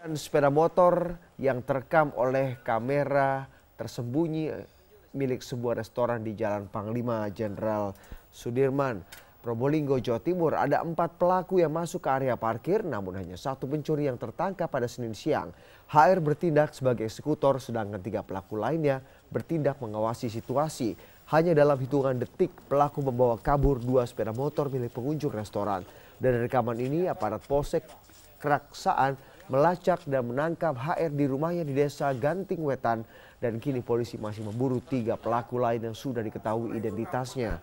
dan sepeda motor yang terekam oleh kamera tersembunyi milik sebuah restoran di Jalan Panglima Jenderal Sudirman. Probolinggo, Jawa Timur, ada empat pelaku yang masuk ke area parkir, namun hanya satu pencuri yang tertangkap pada Senin siang. HR bertindak sebagai eksekutor, sedangkan tiga pelaku lainnya bertindak mengawasi situasi. Hanya dalam hitungan detik, pelaku membawa kabur dua sepeda motor milik pengunjung restoran. Dan rekaman ini, aparat Polsek Keraksaan melacak dan menangkap HR di rumahnya di desa Ganting Wetan dan kini polisi masih memburu tiga pelaku lain yang sudah diketahui identitasnya.